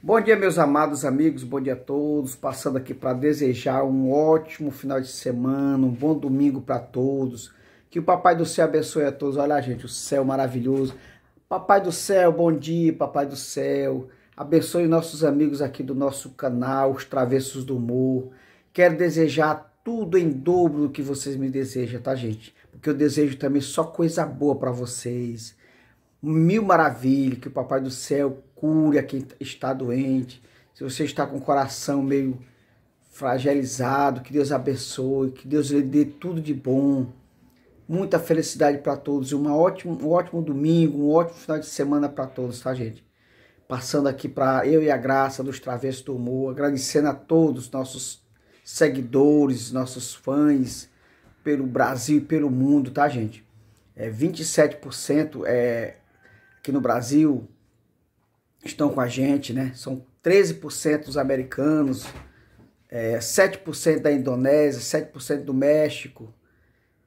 Bom dia, meus amados amigos, bom dia a todos. Passando aqui para desejar um ótimo final de semana, um bom domingo para todos. Que o Papai do Céu abençoe a todos. Olha, gente, o céu maravilhoso. Papai do Céu, bom dia, Papai do Céu. Abençoe nossos amigos aqui do nosso canal, os Travessos do Humor. Quero desejar tudo em dobro do que vocês me desejam, tá, gente? Porque eu desejo também só coisa boa para vocês mil maravilhas, que o Papai do Céu cure a quem está doente. Se você está com o coração meio fragilizado, que Deus abençoe, que Deus lhe dê tudo de bom. Muita felicidade para todos, um ótimo, um ótimo domingo, um ótimo final de semana para todos, tá, gente? Passando aqui para eu e a graça dos Travessos do Humor, agradecendo a todos nossos seguidores, nossos fãs pelo Brasil e pelo mundo, tá, gente? É 27% é aqui no Brasil estão com a gente, né? São 13% dos americanos, é, 7% da Indonésia, 7% do México.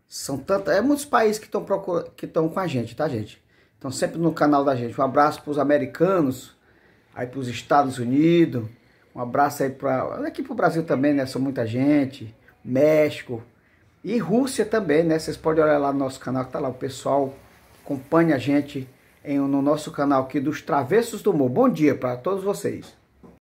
São tantos, é muitos países que estão procurando, que estão com a gente, tá, gente? Então sempre no canal da gente. Um abraço para os americanos, aí para os Estados Unidos. Um abraço aí para aqui para o Brasil também, né? São muita gente, México e Rússia também, né? Vocês podem olhar lá no nosso canal que tá lá o pessoal acompanha a gente em, no nosso canal aqui dos Travessos do Humor. Bom dia para todos vocês.